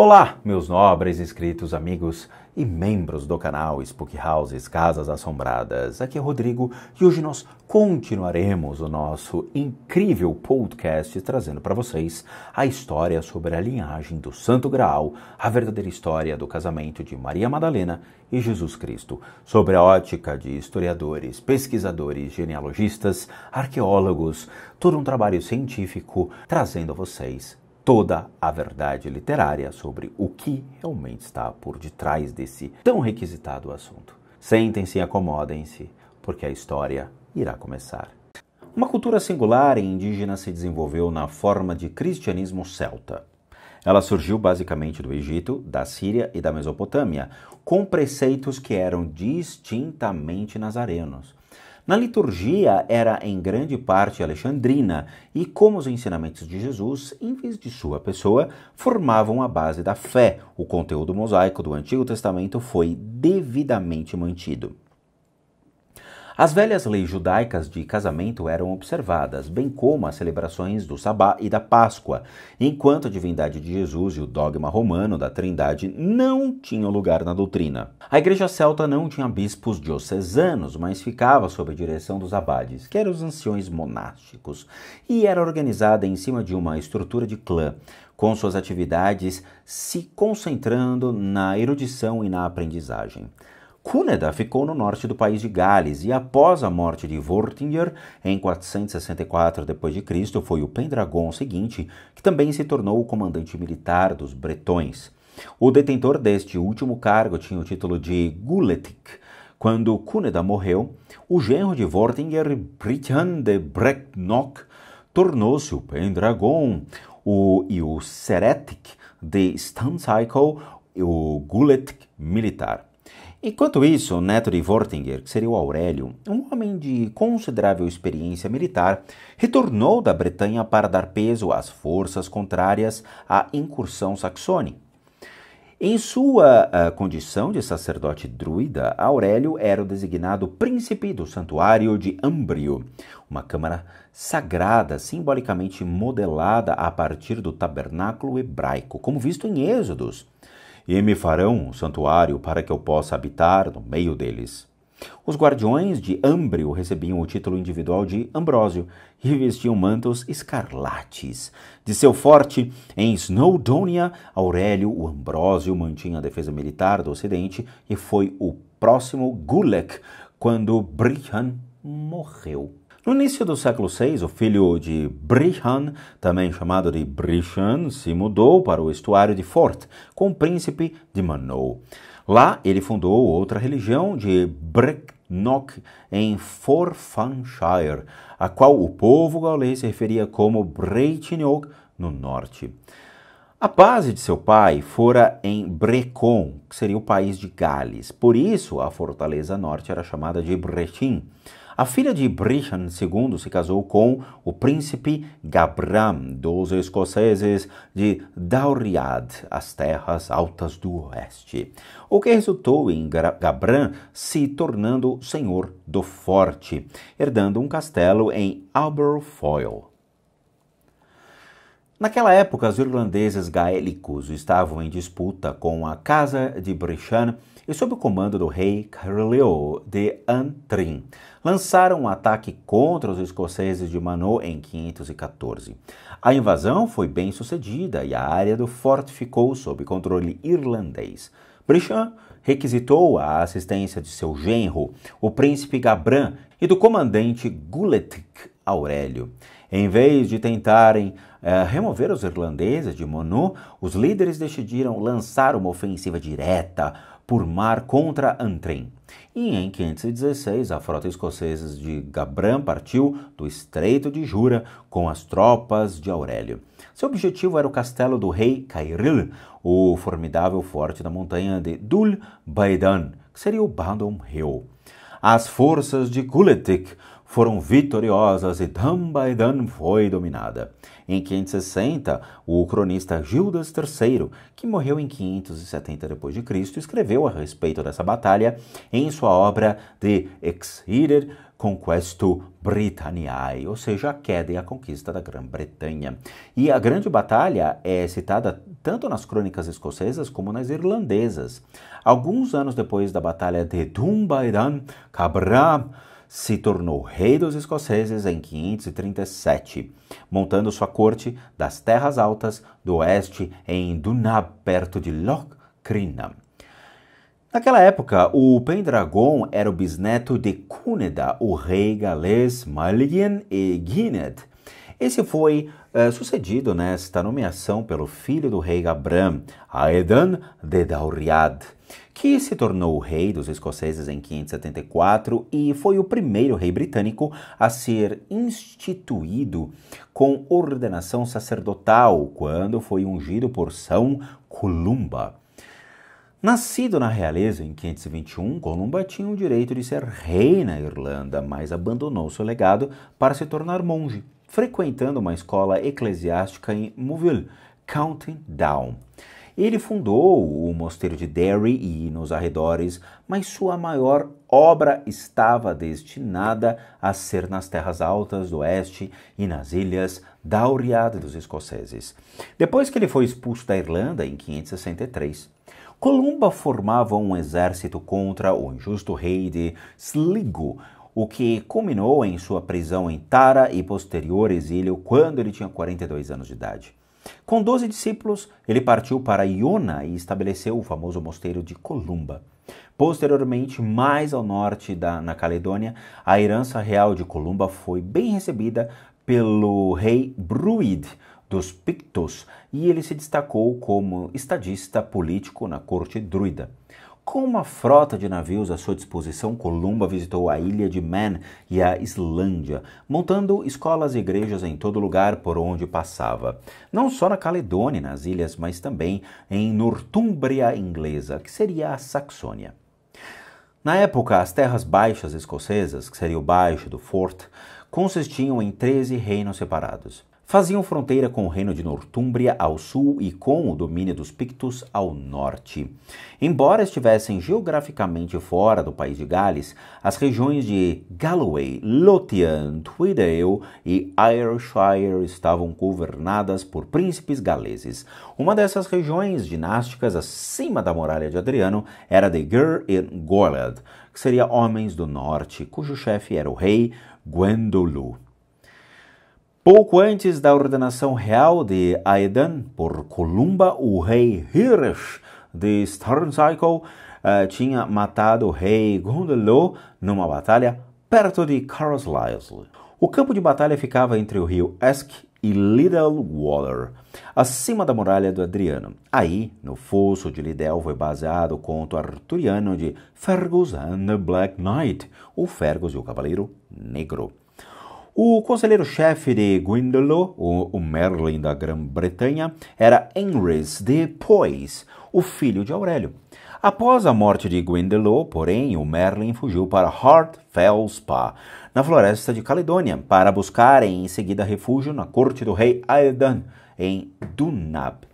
Olá, meus nobres inscritos, amigos e membros do canal Spook Houses Casas Assombradas. Aqui é Rodrigo e hoje nós continuaremos o nosso incrível podcast trazendo para vocês a história sobre a linhagem do Santo Graal, a verdadeira história do casamento de Maria Madalena e Jesus Cristo, sobre a ótica de historiadores, pesquisadores, genealogistas, arqueólogos, todo um trabalho científico trazendo a vocês toda a verdade literária sobre o que realmente está por detrás desse tão requisitado assunto. Sentem-se e acomodem-se, porque a história irá começar. Uma cultura singular e indígena se desenvolveu na forma de cristianismo celta. Ela surgiu basicamente do Egito, da Síria e da Mesopotâmia, com preceitos que eram distintamente nazarenos, na liturgia era em grande parte alexandrina e, como os ensinamentos de Jesus, em vez de sua pessoa, formavam a base da fé. O conteúdo mosaico do Antigo Testamento foi devidamente mantido. As velhas leis judaicas de casamento eram observadas, bem como as celebrações do Sabá e da Páscoa, enquanto a divindade de Jesus e o dogma romano da Trindade não tinham lugar na doutrina. A igreja celta não tinha bispos diocesanos, mas ficava sob a direção dos abades, que eram os anciões monásticos, e era organizada em cima de uma estrutura de clã, com suas atividades se concentrando na erudição e na aprendizagem. Cúneda ficou no norte do país de Gales e após a morte de Vortinger em 464 d.C., foi o Pendragon seguinte que também se tornou o comandante militar dos bretões. O detentor deste último cargo tinha o título de Guletic. Quando Cúneda morreu, o genro de Vortinger, Britian de Brecknock, tornou-se o Pendragon, o, e o Seretic de Stancycle, o Guletic militar. Enquanto isso, neto de Vortinger, que seria o Aurélio, um homem de considerável experiência militar, retornou da Bretanha para dar peso às forças contrárias à incursão saxone. Em sua eh, condição de sacerdote druida, Aurélio era o designado príncipe do santuário de Ambrio, uma câmara sagrada simbolicamente modelada a partir do tabernáculo hebraico, como visto em Êxodos e me farão um santuário para que eu possa habitar no meio deles. Os guardiões de Ambrio recebiam o título individual de Ambrósio e vestiam mantos escarlates. De seu forte, em Snowdonia, Aurélio o Ambrósio mantinha a defesa militar do Ocidente e foi o próximo Gulek quando Brian morreu. No início do século VI, o filho de Brihan, também chamado de Brishan, se mudou para o estuário de Fort com o príncipe de Manou. Lá ele fundou outra religião de Brecknock em Forfanshire, a qual o povo gaulês se referia como Breitinock no norte. A base de seu pai fora em Brecon, que seria o país de Gales. Por isso, a fortaleza norte era chamada de Brechin. A filha de Brichan II se casou com o príncipe Gabram dos escoceses de Dauriad, as terras altas do oeste, o que resultou em Gabram se tornando senhor do forte, herdando um castelo em Aberfoyle. Naquela época, os irlandeses gaélicos estavam em disputa com a Casa de Brichan, e sob o comando do rei Caroleo de Antrim, lançaram um ataque contra os escoceses de Manô em 514. A invasão foi bem sucedida e a área do forte ficou sob controle irlandês. Brishan requisitou a assistência de seu genro, o príncipe Gabran, e do comandante Guletic Aurélio. Em vez de tentarem eh, remover os irlandeses de Monu, os líderes decidiram lançar uma ofensiva direta por mar contra Antrim. E em 516, a frota escocesa de Gabran partiu do Estreito de Jura com as tropas de Aurélio. Seu objetivo era o castelo do rei Cairil, o formidável forte da montanha de Dul Baidan, que seria o Bandon Hill. As forças de Kuletik foram vitoriosas e Dambaidan foi dominada. Em 560, o cronista Gildas III, que morreu em 570 d.C., escreveu a respeito dessa batalha em sua obra De Exceeded Conquesto Britanniae, ou seja, a queda e a conquista da Grã-Bretanha. E a grande batalha é citada tanto nas crônicas escocesas como nas irlandesas. Alguns anos depois da batalha de Dumbarton, Cabra se tornou rei dos escoceses em 537, montando sua corte das terras altas do oeste em Dunab, perto de Loch Crinam. Naquela época, o Pendragon era o bisneto de Cúneda, o rei galês Malian e Gwynedd, esse foi é, sucedido nesta né, nomeação pelo filho do rei Abram, Aedan de Dauriad, que se tornou rei dos escoceses em 574 e foi o primeiro rei britânico a ser instituído com ordenação sacerdotal quando foi ungido por São Columba. Nascido na realeza em 521, Columba tinha o direito de ser rei na Irlanda, mas abandonou seu legado para se tornar monge frequentando uma escola eclesiástica em Mouville, counting Down. Ele fundou o mosteiro de Derry e nos arredores, mas sua maior obra estava destinada a ser nas terras altas do oeste e nas ilhas da Uriade dos escoceses. Depois que ele foi expulso da Irlanda em 563, Columba formava um exército contra o injusto rei de Sligo, o que culminou em sua prisão em Tara e posterior exílio quando ele tinha 42 anos de idade. Com 12 discípulos, ele partiu para Iona e estabeleceu o famoso mosteiro de Columba. Posteriormente, mais ao norte da, na Caledônia, a herança real de Columba foi bem recebida pelo rei Bruid dos Pictos e ele se destacou como estadista político na corte druida. Com uma frota de navios à sua disposição, Columba visitou a ilha de Man e a Islândia, montando escolas e igrejas em todo lugar por onde passava. Não só na Caledônia, nas ilhas, mas também em Nortúmbria inglesa, que seria a Saxônia. Na época, as terras baixas escocesas, que seria o Baixo do Fort, consistiam em 13 reinos separados faziam fronteira com o reino de Nortúmbria ao sul e com o domínio dos Pictos ao norte. Embora estivessem geograficamente fora do país de Gales, as regiões de Galloway, Lothian, Tweedale e Ayrshire estavam governadas por príncipes galeses. Uma dessas regiões dinásticas acima da muralha de Adriano era de Gur in Gorlad, que seria Homens do Norte, cujo chefe era o rei Gwendolu. Pouco antes da ordenação real de Aedan por Columba, o rei Hirsch de Stern Cycle uh, tinha matado o rei Gondelo numa batalha perto de Carlisle. O campo de batalha ficava entre o rio Esk e Little Water, acima da muralha do Adriano. Aí, no fosso de Liddell, foi baseado o conto arturiano de Fergus and the Black Knight, o Fergus e o Cavaleiro Negro. O conselheiro-chefe de Gwendolyn, o Merlin da Grã-Bretanha, era Henris de Pois, o filho de Aurélio. Após a morte de Gwendolyn, porém, o Merlin fugiu para Hartfelspa, na floresta de Caledônia, para buscar em seguida refúgio na corte do rei Aedan, em Dunab.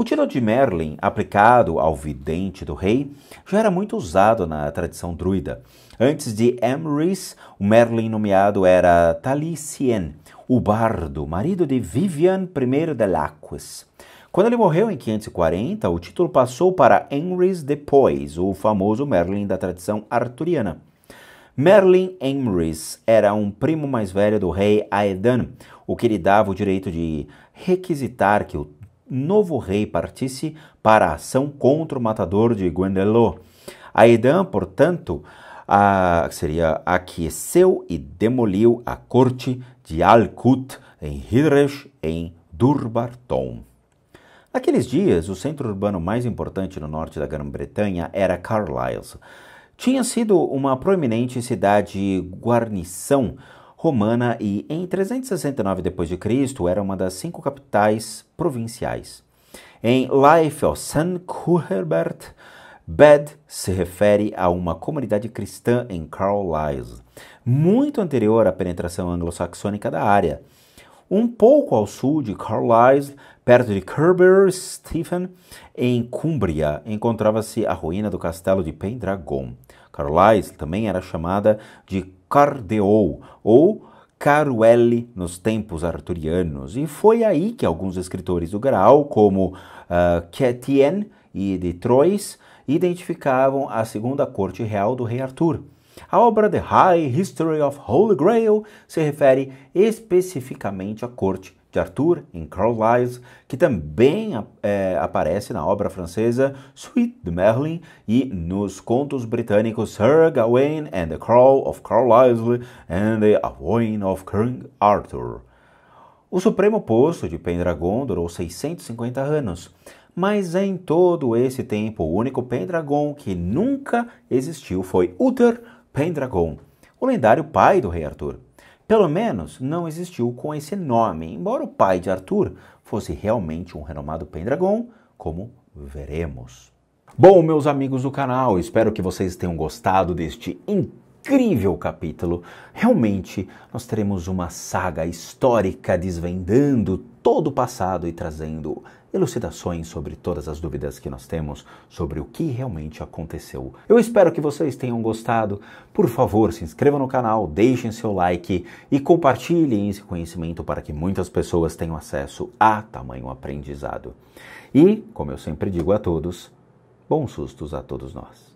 O tiro de Merlin, aplicado ao vidente do rei, já era muito usado na tradição druida. Antes de Emrys, o Merlin nomeado era Talisien, o bardo, marido de Vivian I de Lacques. Quando ele morreu em 540, o título passou para Emrys depois, o famoso Merlin da tradição arturiana. Merlin Emrys era um primo mais velho do rei Aedan, o que lhe dava o direito de requisitar que o novo rei partisse para a ação contra o matador de Guendelot. Aidan, portanto, a, seria aqueceu e demoliu a corte de al em Hidresh, em Durbarton. Naqueles dias, o centro urbano mais importante no norte da Grã-Bretanha era Carlisle. Tinha sido uma proeminente cidade guarnição romana e, em 369 d.C., era uma das cinco capitais provinciais. Em Life of St. Cuthbert, Bed se refere a uma comunidade cristã em Carlisle, muito anterior à penetração anglo-saxônica da área. Um pouco ao sul de Carlisle, perto de Kerber Stephen, em Cumbria, encontrava-se a ruína do castelo de Pendragon. Carlisle também era chamada de Cardeou ou Caruelle nos tempos arturianos, e foi aí que alguns escritores do Graal, como uh, e de Troyes, identificavam a segunda corte real do rei Arthur. A obra The High History of Holy Grail se refere especificamente à corte de Arthur, em Carlisle, que também é, aparece na obra francesa Suite de Merlin e nos contos britânicos Sir Gawain and the Crow of Carlisle and the Awain of King Arthur. O Supremo Posto de Pendragon durou 650 anos, mas em todo esse tempo o único Pendragon que nunca existiu foi Uther Pendragon, o lendário pai do rei Arthur. Pelo menos não existiu com esse nome, embora o pai de Arthur fosse realmente um renomado Pendragon, como veremos. Bom, meus amigos do canal, espero que vocês tenham gostado deste incrível capítulo. Realmente, nós teremos uma saga histórica desvendando todo o passado e trazendo elucidações sobre todas as dúvidas que nós temos sobre o que realmente aconteceu. Eu espero que vocês tenham gostado. Por favor, se inscrevam no canal, deixem seu like e compartilhem esse conhecimento para que muitas pessoas tenham acesso a tamanho aprendizado. E, como eu sempre digo a todos, bons sustos a todos nós.